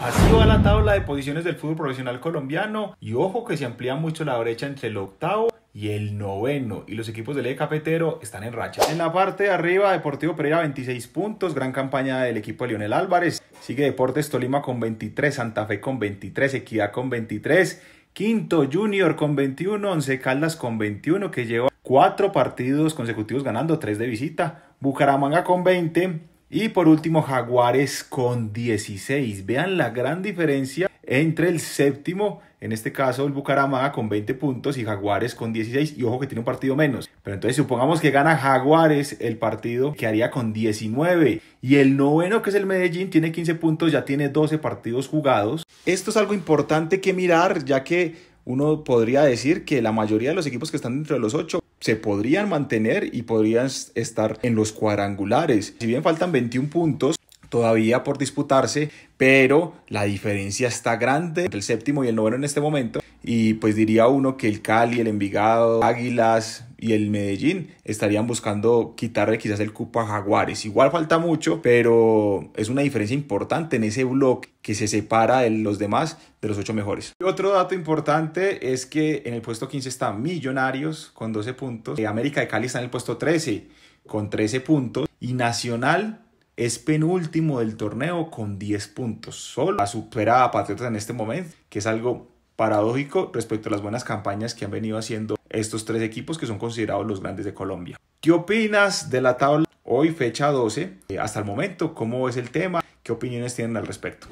Así va la tabla de posiciones del fútbol profesional colombiano y ojo que se amplía mucho la brecha entre el octavo y el noveno. Y los equipos del E Cafetero están en racha. En la parte de arriba, Deportivo Pereira 26 puntos. Gran campaña del equipo de Lionel Álvarez. Sigue Deportes Tolima con 23, Santa Fe con 23, Equidad con 23. Quinto Junior con 21, Once Caldas con 21, que lleva cuatro partidos consecutivos ganando, tres de visita. Bucaramanga con 20, y por último, Jaguares con 16. Vean la gran diferencia entre el séptimo, en este caso el Bucaramanga con 20 puntos y Jaguares con 16. Y ojo que tiene un partido menos. Pero entonces supongamos que gana Jaguares el partido que haría con 19. Y el noveno, que es el Medellín, tiene 15 puntos, ya tiene 12 partidos jugados. Esto es algo importante que mirar, ya que uno podría decir que la mayoría de los equipos que están dentro de los 8 se podrían mantener y podrían estar en los cuadrangulares. Si bien faltan 21 puntos, todavía por disputarse, pero la diferencia está grande entre el séptimo y el noveno en este momento y pues diría uno que el Cali, el Envigado, Águilas y el Medellín estarían buscando quitarle quizás el cupo a Jaguares. Igual falta mucho, pero es una diferencia importante en ese bloque que se separa de los demás de los ocho mejores. otro dato importante es que en el puesto 15 está Millonarios con 12 puntos, eh, América de Cali está en el puesto 13 con 13 puntos y Nacional es penúltimo del torneo con 10 puntos. Solo ha supera a Patriotas en este momento, que es algo paradójico respecto a las buenas campañas que han venido haciendo estos tres equipos que son considerados los grandes de Colombia. ¿Qué opinas de la tabla hoy, fecha 12? Eh, hasta el momento, ¿cómo es el tema? ¿Qué opiniones tienen al respecto?